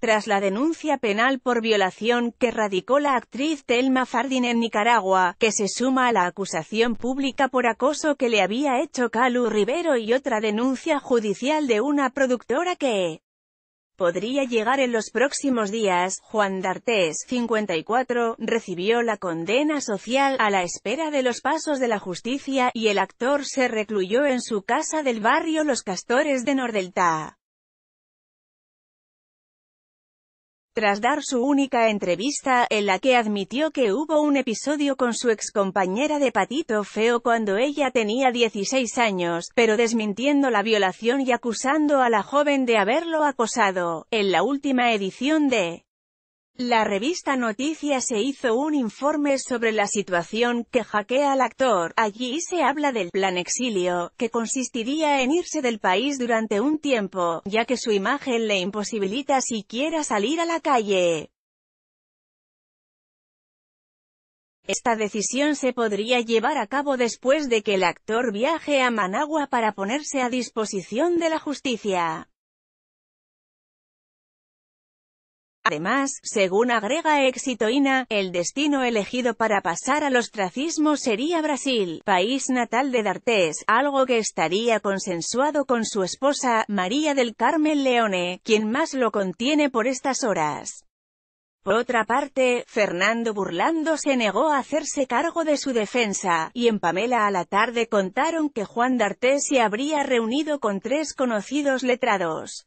Tras la denuncia penal por violación que radicó la actriz Thelma Fardin en Nicaragua, que se suma a la acusación pública por acoso que le había hecho Calu Rivero y otra denuncia judicial de una productora que podría llegar en los próximos días, Juan D'Artés, 54, recibió la condena social a la espera de los pasos de la justicia, y el actor se recluyó en su casa del barrio Los Castores de Nordelta. tras dar su única entrevista, en la que admitió que hubo un episodio con su compañera de Patito Feo cuando ella tenía 16 años, pero desmintiendo la violación y acusando a la joven de haberlo acosado, en la última edición de la revista Noticias se hizo un informe sobre la situación que hackea al actor. Allí se habla del plan exilio, que consistiría en irse del país durante un tiempo, ya que su imagen le imposibilita siquiera salir a la calle. Esta decisión se podría llevar a cabo después de que el actor viaje a Managua para ponerse a disposición de la justicia. Además, según agrega Exitoína, el destino elegido para pasar a los tracismos sería Brasil, país natal de D'Artés, algo que estaría consensuado con su esposa, María del Carmen Leone, quien más lo contiene por estas horas. Por otra parte, Fernando Burlando se negó a hacerse cargo de su defensa, y en Pamela a la tarde contaron que Juan D'Artés se habría reunido con tres conocidos letrados.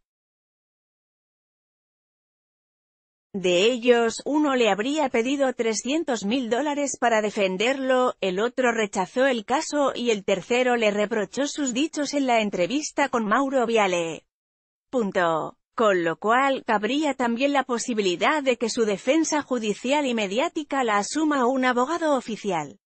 De ellos, uno le habría pedido 300 mil dólares para defenderlo, el otro rechazó el caso y el tercero le reprochó sus dichos en la entrevista con Mauro Viale. Punto. Con lo cual, cabría también la posibilidad de que su defensa judicial y mediática la asuma un abogado oficial.